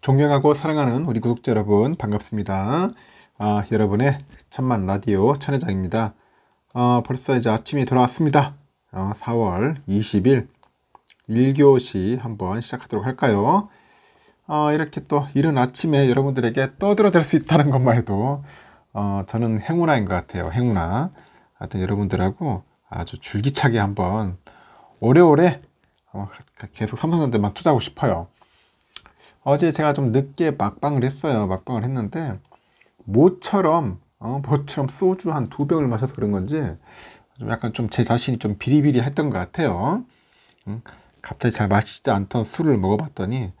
존경하고 사랑하는 우리 구독자 여러분 반갑습니다. 아, 여러분의 천만 라디오 천회장입니다. 아, 벌써 이제 아침이 돌아왔습니다. 어, 4월 20일 1교시 한번 시작하도록 할까요? 아, 이렇게 또 이른 아침에 여러분들에게 떠들어댈 수 있다는 것만 해도 어, 저는 행운아인 것 같아요. 행운아. 하여튼 여러분들하고 아주 줄기차게 한번 오래오래 어, 계속 삼성전자만 투자하고 싶어요. 어제 제가 좀 늦게 막방을 했어요. 막방을 했는데 모처럼 어, 모처럼 소주 한 두 병을 마셔서 그런 건지 좀 약간 좀 제 자신이 좀 비리비리했던 것 같아요. 음, 갑자기 잘 마시지 않던 술을 먹어봤더니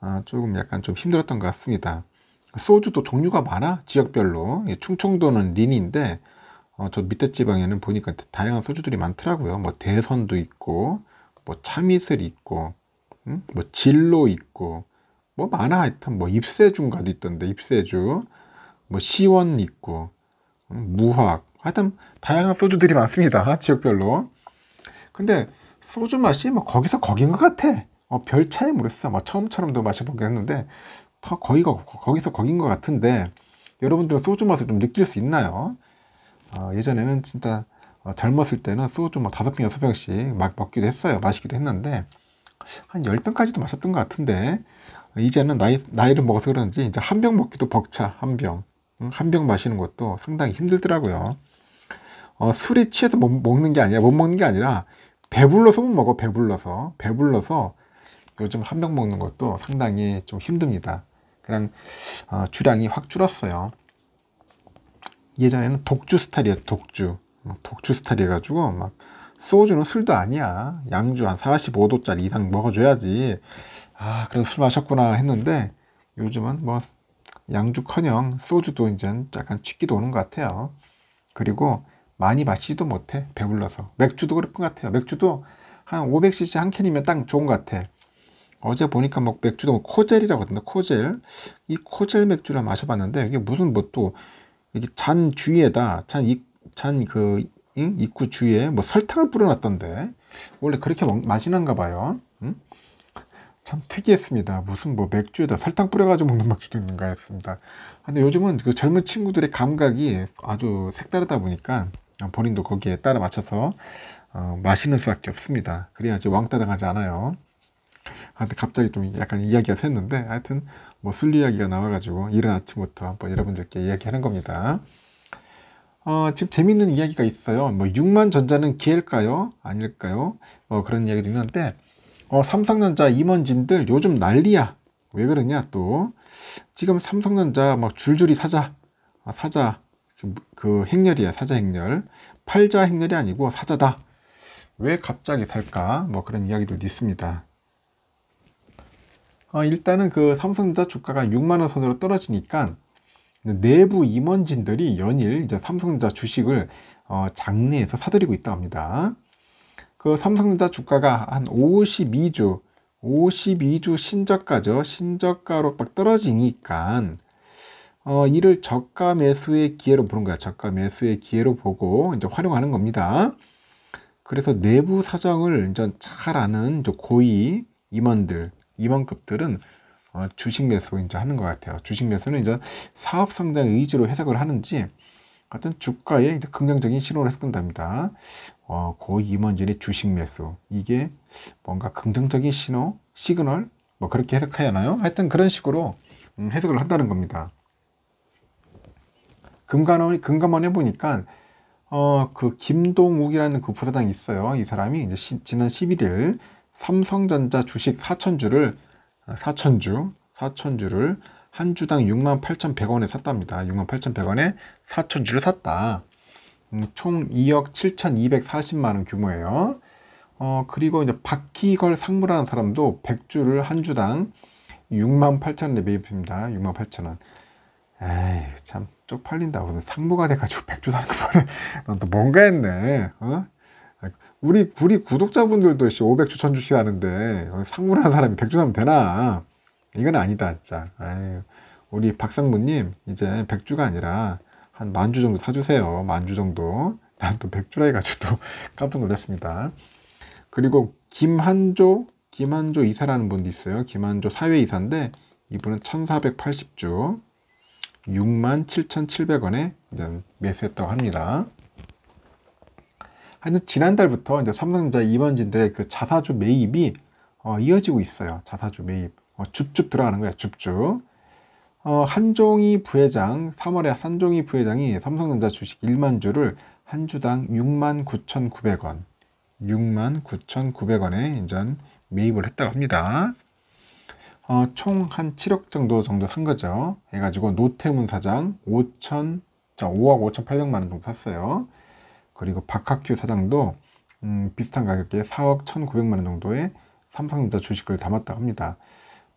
아, 조금 약간 좀 힘들었던 것 같습니다. 소주도 종류가 많아 지역별로 예, 충청도는 린인데 어, 저 밑에 지방에는 보니까 다양한 소주들이 많더라고요. 뭐 대선도 있고 뭐 참이슬 있고 음? 뭐 진로 있고 뭐 많아 하여튼 뭐 입세중가도 있던데 입세주 뭐 시원 있고 음, 무학 하여튼 다양한 소주들이 많습니다 지역별로 근데 소주 맛이 뭐 거기서 거긴 것 같아 어, 별 차이 모르겠어 뭐 처음처럼도 마셔보긴 했는데 더 거기가 거기서 거긴 것 같은데 여러분들은 소주 맛을 좀 느낄 수 있나요? 어, 예전에는 진짜 어, 젊었을 때는 소주 뭐 다섯 병 여섯 병씩 막 먹기도 했어요 마시기도 했는데 한 열병까지도 마셨던 것 같은데 이제는 나이, 나이를 먹어서 그런지 이제 한 병 먹기도 벅차 한 병. 한 병 마시는 것도 상당히 힘들더라고요. 어, 술이 취해서 못 먹는 게 아니라 못 먹는 게 아니라 배불러서 못 먹어 배불러서 배불러서 요즘 한 병 먹는 것도 상당히 좀 힘듭니다. 그냥 어, 주량이 확 줄었어요. 예전에는 독주 스타일이었 독주 독주 스타일이가지고 막 소주는 술도 아니야 양주 한 45도짜리 이상 먹어줘야지 아, 그래서 술 마셨구나 했는데 요즘은 뭐 양주커녕 소주도 이제 약간 취기도 오는 것 같아요. 그리고 많이 마시지도 못해 배불러서 맥주도 그럴 것 같아요. 맥주도 한 500cc 한 캔이면 딱 좋은 것 같아. 어제 보니까 막 뭐 맥주도 뭐 코젤이라고 하던데 코젤 이 코젤 맥주를 마셔봤는데 이게 무슨 뭐 또 이게 잔 주위에다 잔 잔그 입구 주위에 뭐 설탕을 뿌려놨던데 원래 그렇게 마시는가 봐요. 참 특이했습니다. 무슨 뭐 맥주에다 설탕 뿌려가지고 먹는 맥주도 있는가 했습니다. 근데 요즘은 그 젊은 친구들의 감각이 아주 색다르다 보니까 본인도 거기에 따라 맞춰서 어, 마시는 수밖에 없습니다. 그래야지 왕따당하지 않아요. 하여튼 갑자기 좀 약간 이야기가 샜는데 하여튼 뭐 술 이야기가 나와가지고 이른 아침부터 한번 여러분들께 이야기하는 겁니다. 어, 지금 재밌는 이야기가 있어요. 뭐 6만 전자는 기일까요? 회 아닐까요? 뭐 그런 이야기도 있는데 어, 삼성전자 임원진들 요즘 난리야. 왜 그러냐 또 지금 삼성전자 막 줄줄이 사자 아, 사자 그 행렬이야 사자 행렬 팔자 행렬이 아니고 사자다 왜 갑자기 살까 뭐 그런 이야기도 있습니다 어, 일단은 그 삼성전자 주가가 6만원 선으로 떨어지니까 내부 임원진들이 연일 이제 삼성전자 주식을 어, 장내에서 사들이고 있다 고 합니다 그 삼성전자 주가가 한 52주, 52주 신저가죠. 신저가로 막 떨어지니까 어, 이를 저가 매수의 기회로 보는 거야. 저가 매수의 기회로 보고 이제 활용하는 겁니다. 그래서 내부 사정을 이제 잘 아는 이제 고위 임원들, 임원급들은 어, 주식 매수 이제 하는 것 같아요. 주식 매수는 이제 사업 성장 의지로 해석을 하는지 어떤 주가에 긍정적인 신호를 해석한답니다. 어, 고임원진의 주식 매수 이게 뭔가 긍정적인 신호 시그널 뭐 그렇게 해석해야 하나요? 하여튼 그런 식으로 음, 해석을 한다는 겁니다. 금감원 금감원해 보니까 어, 그 김동욱이라는 그 부사장이 있어요. 이 사람이 이제 시, 지난 11일 삼성전자 주식 4천주를 4천주 아, 4천주를 한 주당 68,100원에 샀답니다. 68,100원에 4천주를 샀다. 음, 총 2억 7,240만 원 규모예요. 어, 그리고 이제 바퀴걸 상무라는 사람도 100주를 한 주당 6만 8천 원에 매입입니다. 6만 8천 원. 에이, 참, 쪽팔린다. 오늘 상무가 돼가지고 100주 사는 거네 넌또 뭔가 했네. 어? 우리, 우리 구독자분들도 씨 500주, 1000주씩 하는데, 상무라는 사람이 100주 사면 되나? 이건 아니다, 진짜. 에이, 우리 박상무님, 이제 100주가 아니라 한만주 정도 사주세요. 만주 정도. 난 또 백주라 해가지고 또 깜짝 놀랐습니다. 그리고 김한조, 김한조 이사라는 분도 있어요. 김한조 사회이사인데 이분은 1480주 67,700원에 이제 매수했다고 합니다. 하여튼 지난달부터 이제 삼성전자 이번진데 그 자사주 매입이 어, 이어지고 있어요. 자사주 매입. 어, 줍줍 들어가는 거야, 줍줍. 어, 한종희 부회장 3월에 한종희 부회장이 삼성전자 주식 1만 주를 한 주당 69,900원 69,900원에 인전 매입을 했다고 합니다. 어, 총 한 7억 정도 정도 산 거죠. 해가지고 노태문 사장 5천 자 5억 5,800만 원 정도 샀어요. 그리고 박학규 사장도 음, 비슷한 가격에 4억 1,900만 원 정도의 삼성전자 주식을 담았다고 합니다.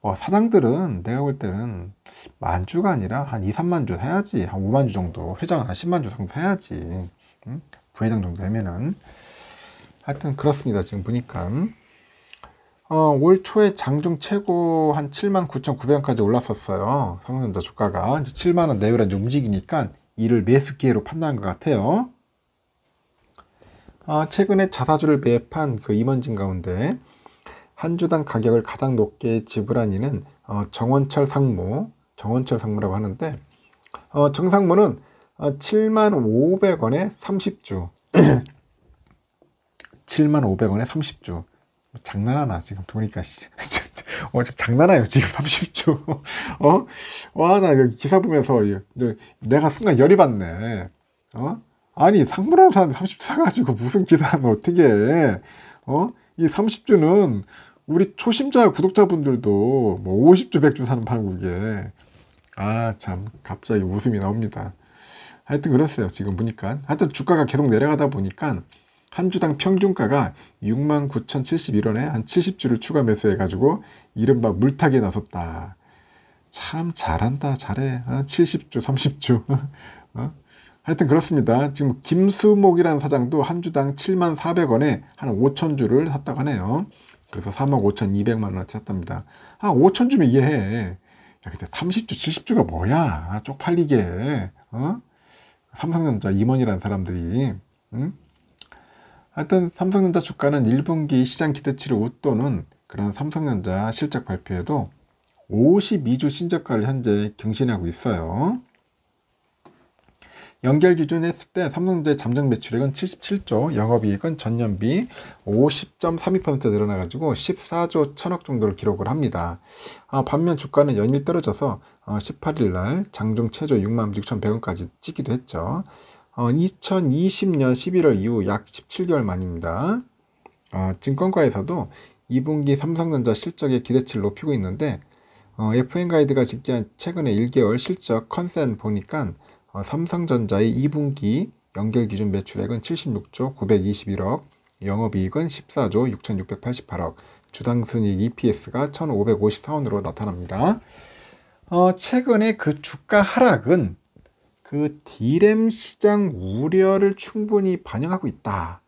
어, 사장들은 내가 볼 때는 만 주가 아니라 한 2, 3만 주 사야지. 한 5만 주 정도. 회장은 한 10만 주 정도 사야지. 응? 부회장 정도 되면은. 하여튼 그렇습니다. 지금 보니까. 어, 올 초에 장중 최고 한 7만 9,900원까지 올랐었어요. 삼성전자 주가가. 이제 7만원 내외로 이 움직이니까 이를 매수 기회로 판단한 것 같아요. 아, 최근에 자사주를 매입한 그 임원진 가운데 한 주당 가격을 가장 높게 지불한 이는 어, 정원철 상무, 정원철 상무라고 하는데 어, 정상무는 어, 7만 500원에 30주 7만 500원에 30주 장난하나 지금 보니까 어, 장난하요 지금 30주 어? 와나 기사 보면서 내가 순간 열이 받네 어? 아니 상무라는 사람이 30주 사가지고 무슨 기사하면 어떻게 해 어? 이 30주는 우리 초심자 구독자분들도 뭐 50주 100주 사는 판국에 아참 갑자기 웃음이 나옵니다. 하여튼 그랬어요. 지금 보니까 하여튼 주가가 계속 내려가다 보니까 한 주당 평균가가 69,071원에 한 70주를 추가 매수해가지고 이른바 물타기에 나섰다. 참 잘한다 잘해 아, 70주 30주 어? 하여튼 그렇습니다 지금 김수목이라는 사장도 한 주당 7만 400원에 한 5천 주를 샀다고 하네요 그래서 3억 5,200만 원어치 샀답니다. 아, 5천 주면 이해해. 야, 근데 30주, 70주가 뭐야? 아, 쪽팔리게. 어? 삼성전자 임원이라는 사람들이. 응? 하여튼 삼성전자 주가는 1분기 시장 기대치를 웃도는 그런 삼성전자 실적 발표에도 52주 신저가를 현재 경신하고 있어요. 연결 기준 했을 때 삼성전자의 잠정 매출액은 77조, 영업이익은 전년비 50.32% 늘어나가지고 14조 1천억 정도를 기록을 합니다. 아, 반면 주가는 연일 떨어져서 어, 18일 날 장중 최저 6 6,100원까지 찍기도 했죠. 어, 2020년 11월 이후 약 17개월 만입니다. 어, 증권가에서도 2분기 삼성전자 실적의 기대치를 높이고 있는데 어, FN 가이드가 집계한 최근의 1개월 실적 컨센 보니까 어, 삼성전자의 2분기 연결 기준 매출액은 76조 921억, 영업이익은 14조 6,688억, 주당순이익 EPS가 1,554원으로 나타납니다. 어, 최근에 그 주가 하락은 그 디램 시장 우려를 충분히 반영하고 있다.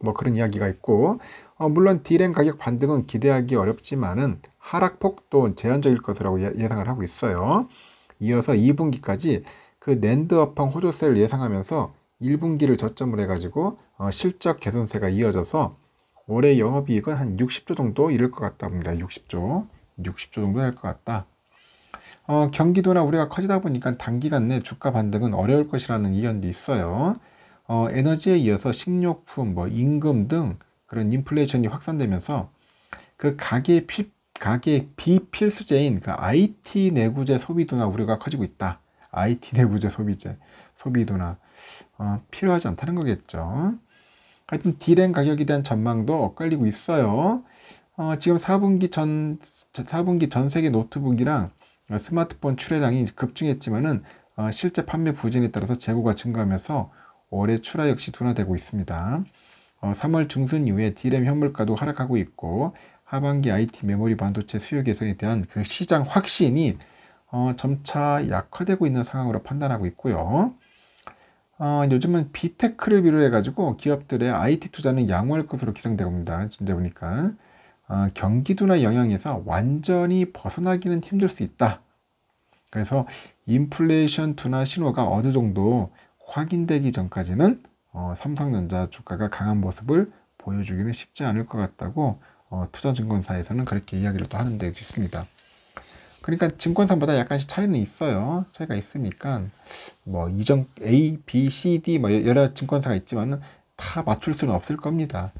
뭐 그런 이야기가 있고, 어, 물론 디램 가격 반등은 기대하기 어렵지만은 하락폭도 제한적일 것이라고 예, 예상을 하고 있어요. 이어서 2분기까지 그 낸드 업황 호조세를 예상하면서 1분기를 저점을 해가지고 어, 실적 개선세가 이어져서 올해 영업이익은 한 60조 정도 이를 것 같다 봅니다. 60조, 60조 정도 될 것 같다. 어, 경기도나 우리가 커지다 보니까 단기간 내 주가 반등은 어려울 것이라는 이견도 있어요. 어, 에너지에 이어서 식료품, 뭐 임금 등 그런 인플레이션이 확산되면서 그 가계 피, 가계 비필수제인 그 IT 내구재 소비도나 우려가 커지고 있다. IT 내부재 소비재, 소비도나 어, 필요하지 않다는 거겠죠. 하여튼 디램 가격에 대한 전망도 엇갈리고 있어요. 어, 지금 4분기 전 4분기 전 세계 노트북이랑 어, 스마트폰 출하량이 급증했지만은 어, 실제 판매 부진에 따라서 재고가 증가하면서 올해 출하 역시 둔화되고 있습니다. 어, 3월 중순 이후에 디램 현물가도 하락하고 있고 하반기 IT 메모리 반도체 수요 개선에 대한 그 시장 확신이 어, 점차 약화되고 있는 상황으로 판단하고 있고요. 어, 요즘은 비테크를 비롯해가지고 기업들의 IT 투자는 양호할 것으로 기상되니다 진짜 보니까. 어, 경기도나 영향에서 완전히 벗어나기는 힘들 수 있다. 그래서 인플레이션 투나 신호가 어느 정도 확인되기 전까지는 어, 삼성전자 주가가 강한 모습을 보여주기는 쉽지 않을 것 같다고 어, 투자증권사에서는 그렇게 이야기를 또 하는 데 있습니다. 그러니까 증권사보다 약간씩 차이는 있어요. 차이가 있으니까 뭐 이전 A, B, C, D 뭐 여러 증권사가 있지만은 다 맞출 수는 없을 겁니다.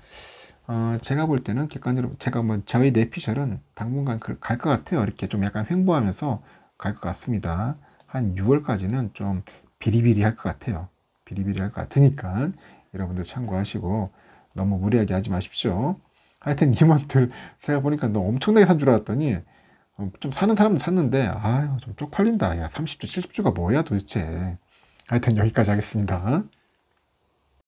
어, 제가 볼 때는 객관적으로 제가 뭐 저희 내피셜은 당분간 그 갈것 같아요. 이렇게 좀 약간 횡보하면서 갈 것 같습니다. 한 6월까지는 좀 비리비리할 것 같아요. 비리비리할 것 같으니까 여러분들 참고하시고 너무 무리하게 하지 마십시오. 하여튼 이원들 제가 보니까 너 엄청나게 산 줄 알았더니 어, 좀 사는 사람도 샀는데 아좀 쪽팔린다. 야 30주 70주가 뭐야 도대체. 하여튼 여기까지 하겠습니다.